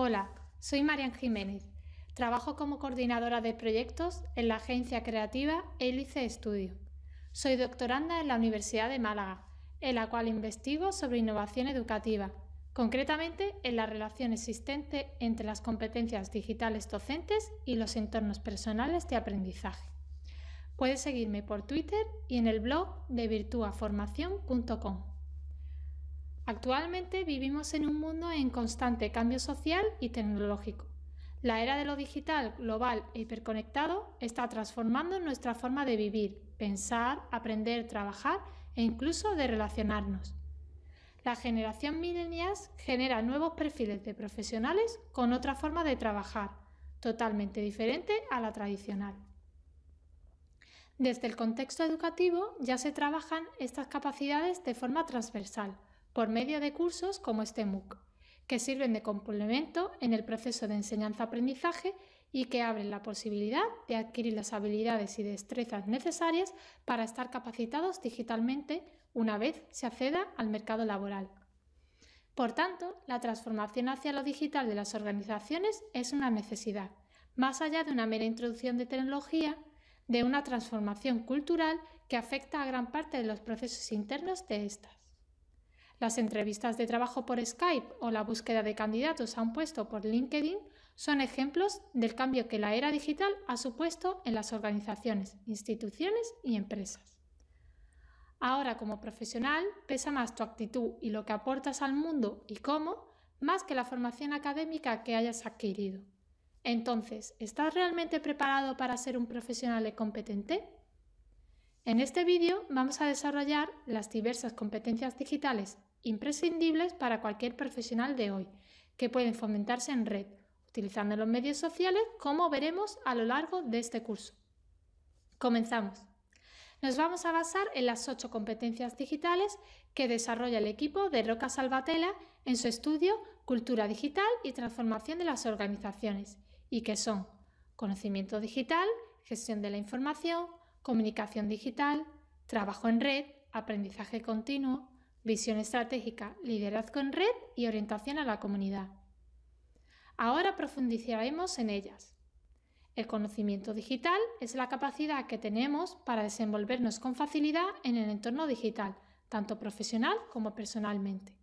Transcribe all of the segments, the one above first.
Hola, soy Marian Jiménez. Trabajo como coordinadora de proyectos en la agencia creativa elice Studio. Soy doctoranda en la Universidad de Málaga, en la cual investigo sobre innovación educativa, concretamente en la relación existente entre las competencias digitales docentes y los entornos personales de aprendizaje. Puedes seguirme por Twitter y en el blog de virtuaformación.com. Actualmente vivimos en un mundo en constante cambio social y tecnológico. La era de lo digital, global e hiperconectado está transformando nuestra forma de vivir, pensar, aprender, trabajar e incluso de relacionarnos. La generación millennials genera nuevos perfiles de profesionales con otra forma de trabajar, totalmente diferente a la tradicional. Desde el contexto educativo ya se trabajan estas capacidades de forma transversal por medio de cursos como este MOOC, que sirven de complemento en el proceso de enseñanza-aprendizaje y que abren la posibilidad de adquirir las habilidades y destrezas necesarias para estar capacitados digitalmente una vez se acceda al mercado laboral. Por tanto, la transformación hacia lo digital de las organizaciones es una necesidad, más allá de una mera introducción de tecnología, de una transformación cultural que afecta a gran parte de los procesos internos de estas. Las entrevistas de trabajo por Skype o la búsqueda de candidatos a un puesto por LinkedIn son ejemplos del cambio que la era digital ha supuesto en las organizaciones, instituciones y empresas. Ahora como profesional pesa más tu actitud y lo que aportas al mundo y cómo, más que la formación académica que hayas adquirido. Entonces, ¿estás realmente preparado para ser un profesional competente? En este vídeo vamos a desarrollar las diversas competencias digitales imprescindibles para cualquier profesional de hoy, que pueden fomentarse en red, utilizando los medios sociales como veremos a lo largo de este curso. Comenzamos. Nos vamos a basar en las ocho competencias digitales que desarrolla el equipo de Roca Salvatela en su estudio Cultura Digital y Transformación de las Organizaciones, y que son conocimiento digital, gestión de la información, comunicación digital, trabajo en red, aprendizaje continuo, visión estratégica, liderazgo en red y orientación a la comunidad. Ahora profundizaremos en ellas. El conocimiento digital es la capacidad que tenemos para desenvolvernos con facilidad en el entorno digital, tanto profesional como personalmente.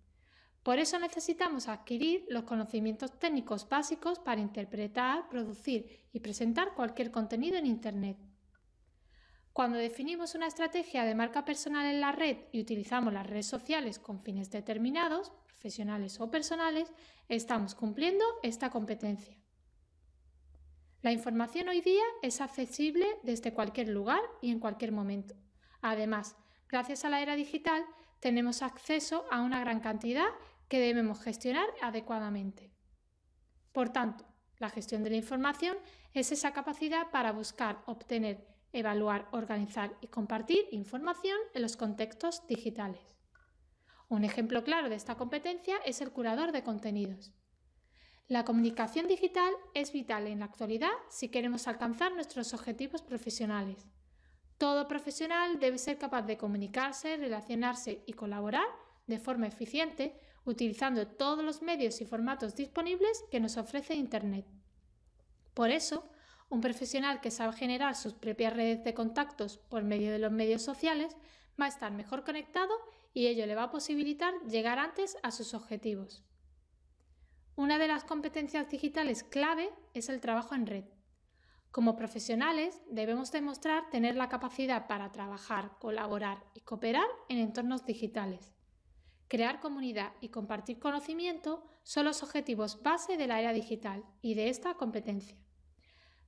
Por eso necesitamos adquirir los conocimientos técnicos básicos para interpretar, producir y presentar cualquier contenido en Internet. Cuando definimos una estrategia de marca personal en la red y utilizamos las redes sociales con fines determinados, profesionales o personales, estamos cumpliendo esta competencia. La información hoy día es accesible desde cualquier lugar y en cualquier momento. Además, gracias a la era digital, tenemos acceso a una gran cantidad que debemos gestionar adecuadamente. Por tanto, la gestión de la información es esa capacidad para buscar, obtener evaluar, organizar y compartir información en los contextos digitales. Un ejemplo claro de esta competencia es el curador de contenidos. La comunicación digital es vital en la actualidad si queremos alcanzar nuestros objetivos profesionales. Todo profesional debe ser capaz de comunicarse, relacionarse y colaborar de forma eficiente utilizando todos los medios y formatos disponibles que nos ofrece Internet. Por eso, un profesional que sabe generar sus propias redes de contactos por medio de los medios sociales va a estar mejor conectado y ello le va a posibilitar llegar antes a sus objetivos. Una de las competencias digitales clave es el trabajo en red. Como profesionales debemos demostrar tener la capacidad para trabajar, colaborar y cooperar en entornos digitales. Crear comunidad y compartir conocimiento son los objetivos base de la era digital y de esta competencia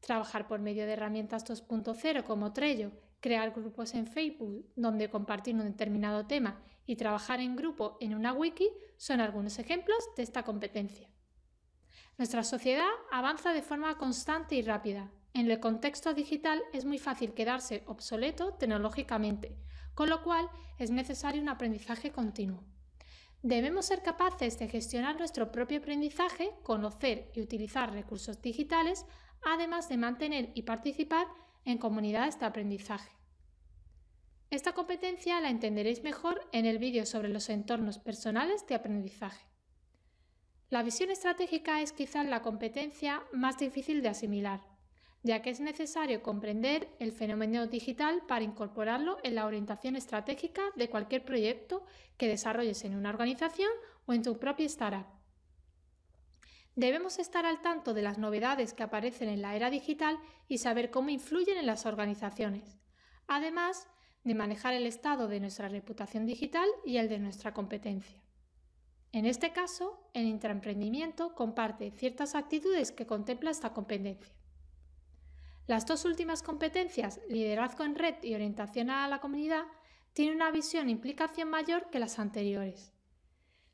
trabajar por medio de herramientas 2.0 como Trello, crear grupos en Facebook donde compartir un determinado tema y trabajar en grupo en una wiki son algunos ejemplos de esta competencia. Nuestra sociedad avanza de forma constante y rápida. En el contexto digital es muy fácil quedarse obsoleto tecnológicamente, con lo cual es necesario un aprendizaje continuo. Debemos ser capaces de gestionar nuestro propio aprendizaje, conocer y utilizar recursos digitales además de mantener y participar en comunidades de aprendizaje. Esta competencia la entenderéis mejor en el vídeo sobre los entornos personales de aprendizaje. La visión estratégica es quizás la competencia más difícil de asimilar, ya que es necesario comprender el fenómeno digital para incorporarlo en la orientación estratégica de cualquier proyecto que desarrolles en una organización o en tu propia startup. Debemos estar al tanto de las novedades que aparecen en la era digital y saber cómo influyen en las organizaciones, además de manejar el estado de nuestra reputación digital y el de nuestra competencia. En este caso, el intraemprendimiento comparte ciertas actitudes que contempla esta competencia. Las dos últimas competencias, liderazgo en red y orientación a la comunidad, tienen una visión e implicación mayor que las anteriores.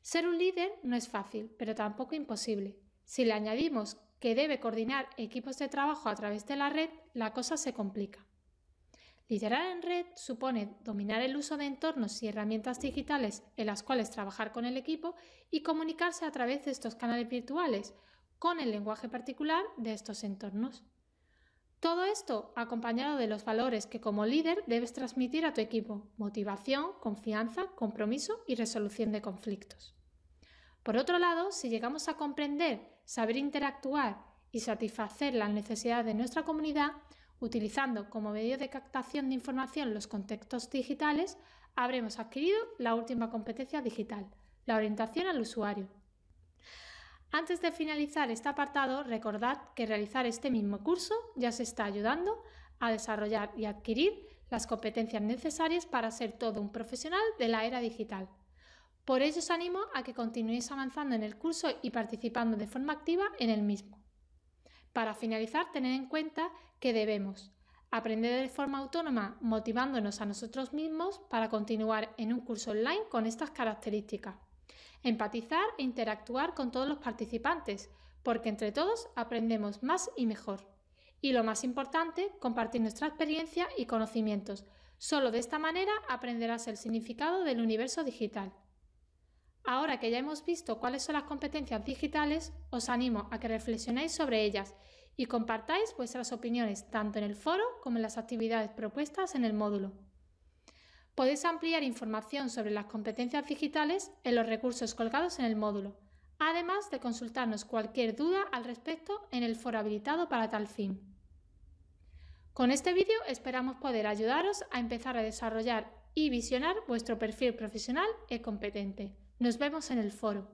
Ser un líder no es fácil, pero tampoco imposible. Si le añadimos que debe coordinar equipos de trabajo a través de la red, la cosa se complica. Liderar en red supone dominar el uso de entornos y herramientas digitales en las cuales trabajar con el equipo y comunicarse a través de estos canales virtuales, con el lenguaje particular de estos entornos. Todo esto acompañado de los valores que como líder debes transmitir a tu equipo, motivación, confianza, compromiso y resolución de conflictos. Por otro lado, si llegamos a comprender saber interactuar y satisfacer las necesidades de nuestra comunidad utilizando como medio de captación de información los contextos digitales, habremos adquirido la última competencia digital, la orientación al usuario. Antes de finalizar este apartado, recordad que realizar este mismo curso ya se está ayudando a desarrollar y adquirir las competencias necesarias para ser todo un profesional de la era digital. Por ello os animo a que continuéis avanzando en el curso y participando de forma activa en el mismo. Para finalizar, tened en cuenta que debemos aprender de forma autónoma motivándonos a nosotros mismos para continuar en un curso online con estas características. Empatizar e interactuar con todos los participantes, porque entre todos aprendemos más y mejor. Y lo más importante, compartir nuestra experiencia y conocimientos. Solo de esta manera aprenderás el significado del universo digital. Ahora que ya hemos visto cuáles son las competencias digitales, os animo a que reflexionéis sobre ellas y compartáis vuestras opiniones tanto en el foro como en las actividades propuestas en el módulo. Podéis ampliar información sobre las competencias digitales en los recursos colgados en el módulo, además de consultarnos cualquier duda al respecto en el foro habilitado para tal fin. Con este vídeo esperamos poder ayudaros a empezar a desarrollar y visionar vuestro perfil profesional e competente. Nos vemos en el foro.